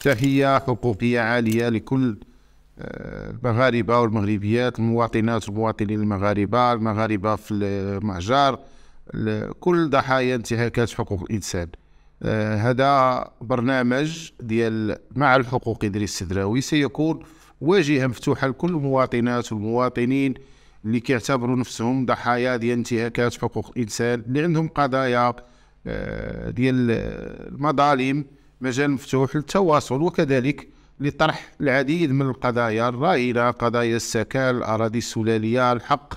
تحية حقوقية عالية لكل آه، المغاربة والمغربيات المواطنات والمواطنين المغاربة المغاربة في المهجر كل ضحايا انتهاكات حقوق الإنسان آه، هذا برنامج ديال مع الحقوق إدريس السدراوي سيكون واجهة مفتوحة لكل المواطنات والمواطنين اللي كيعتبروا نفسهم ضحايا ديال انتهاكات حقوق الإنسان اللي عندهم قضايا آه، ديال المظالم مجال مفتوح للتواصل وكذلك لطرح العديد من القضايا الرائدة قضايا السكن الأراضي السلالية الحق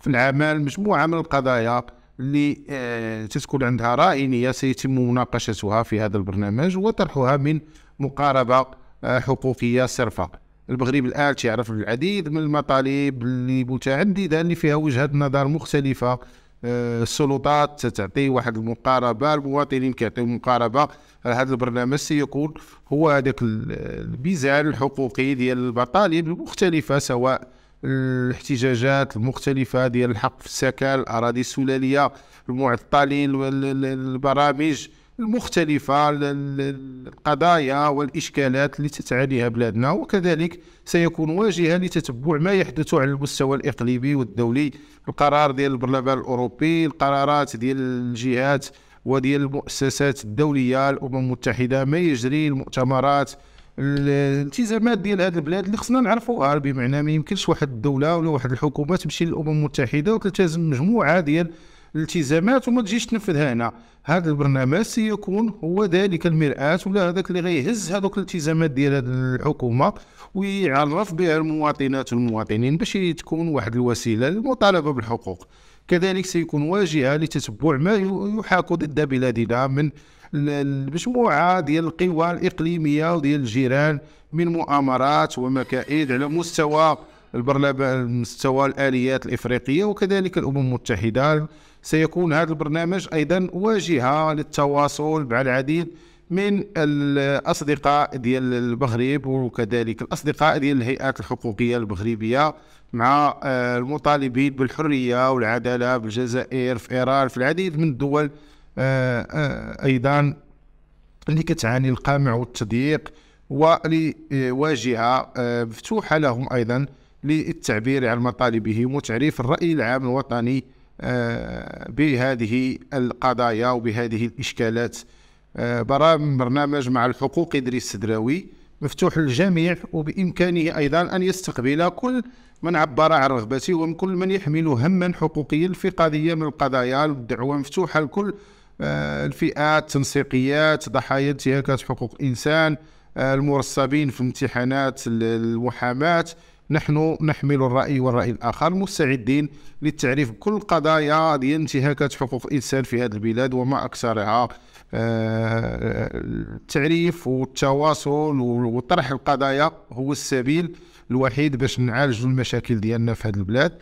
في العمل مجموعة من القضايا اللي آه، تسكن عندها رائنية سيتم مناقشتها في هذا البرنامج وطرحها من مقاربة آه، حقوقية صرفة المغرب الآن يعرف العديد من المطالب اللي متعددة اللي فيها وجهة نظر مختلفة آه، السلطات تعطي واحد المقاربه المواطنين كيعطيو مقاربه هذا البرنامج سيكون هو هذاك البيزان الحقوقي ديال المطالب المختلفه سواء الاحتجاجات المختلفه ديال الحق في السكن الاراضي السلاليه المعطلين البرامج المختلفة القضايا والإشكالات التي تتعانيها بلادنا وكذلك سيكون واجهة لتتبع ما يحدث على المستوى الإقليمي والدولي القرار ديال البرلمان الأوروبي القرارات ديال الجهات وديال المؤسسات الدولية الأمم المتحدة ما يجري المؤتمرات الالتزامات ديال هذه البلاد اللي خصنا نعرفوها بمعنى ما يمكنش واحد الدوله ولا واحد الحكومه تمشي للامم المتحده وتلتزم مجموعه ديال الالتزامات وما تجيش تنفذها هنا هذا البرنامج سيكون هو ذلك المرآة ولا هذاك اللي غيهز هذوك الالتزامات ديال الحكومة ويعرف بها المواطنات والمواطنين باش تكون واحد الوسيلة للمطالبة بالحقوق كذلك سيكون واجهة لتتبع ما يحاك ضد بلادنا من المجموعة ديال القوى الإقليمية وديال الجيران من مؤامرات ومكائد على مستوى مستوى الآليات الإفريقية وكذلك الأمم المتحدة سيكون هذا البرنامج أيضا واجهة للتواصل مع العديد من الأصدقاء ديال المغرب وكذلك الأصدقاء ديال الهيئات الحقوقية المغربية مع آه، المطالبين بالحرية والعدالة بالجزائر في إيران في العديد من الدول آه، آه، أيضا اللي كتعاني القمع والتضييق ولواجهة مفتوحة لهم أيضا للتعبير عن مطالبهم وتعريف الرأي العام الوطني آه، بهذه القضايا وبهذه الإشكالات آه، برنامج مع الحقوق إدريس السدراوي مفتوح للجميع وبإمكانه أيضا أن يستقبل كل من عبر عن رغبته ومن كل من يحمل هما حقوقيا في قضية من القضايا الدعوة مفتوحة لكل آه، الفئات التنسيقيات ضحايا انتهاكات حقوق الإنسان المرصبين في امتحانات المحاماة نحن نحمل الرأي والرأي الآخر مستعدين للتعريف بكل قضايا ديال انتهاكات حقوق الإنسان في هذه البلاد وما أكثرها آه، التعريف والتواصل وطرح القضايا هو السبيل الوحيد باش نعالج المشاكل ديالنا في هذه البلاد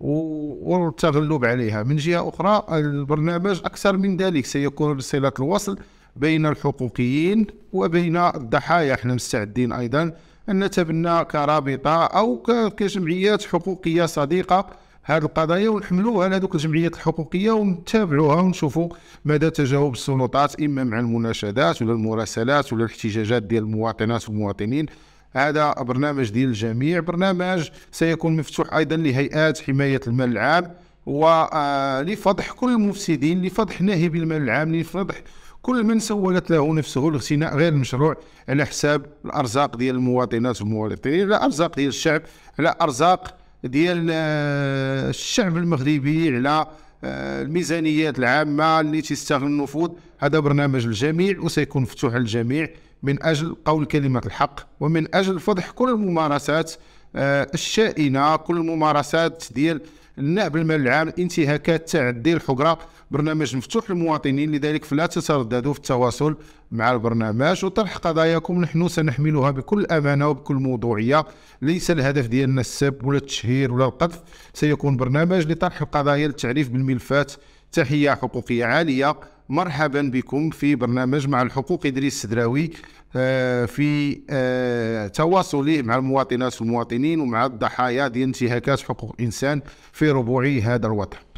والتغلب عليها من جهة أخرى البرنامج أكثر من ذلك سيكون صلة الوصل بين الحقوقيين وبين الضحايا احنا مستعدين أيضا أن نتبنى كرابطة أو كجمعيات حقوقية صديقة هذه القضايا ونحملوها لهذوك الجمعيات الحقوقيه ونتابعوها ونشوفوا مدى تجاوب السلطات اما مع المناشدات ولا المراسلات ولا الاحتجاجات ديال المواطنات والمواطنين هذا برنامج ديال الجميع برنامج سيكون مفتوح ايضا لهيئات حمايه المال العام آه، ولفضح كل المفسدين لفضح ناهب المال العام لفضح كل من سولت له نفسه الاغتناء غير المشروع على حساب الارزاق ديال المواطنات والمواطنين على ارزاق ديال الشعب على ارزاق ديال آه، الشعب المغربي على آه، الميزانيات العامه اللي تستغل النفوذ هذا برنامج الجميع وسيكون مفتوح للجميع من اجل قول كلمه الحق ومن اجل فضح كل الممارسات آه، الشائنه كل الممارسات ديال النائب المال العام الانتهاكات تعدي الحقره برنامج مفتوح للمواطنين لذلك فلا تترددوا في التواصل مع البرنامج وطرح قضاياكم نحن سنحملها بكل امانه وبكل موضوعيه ليس الهدف ديالنا السب ولا التشهير ولا القذف سيكون برنامج لطرح القضايا للتعريف بالملفات تحيه حقوقيه عاليه مرحبا بكم في برنامج مع الحقوق إدريس السدراوي آه، في آه، تواصلي مع المواطنات والمواطنين ومع الضحايا ديال انتهاكات حقوق الإنسان في ربوع هذا الوطن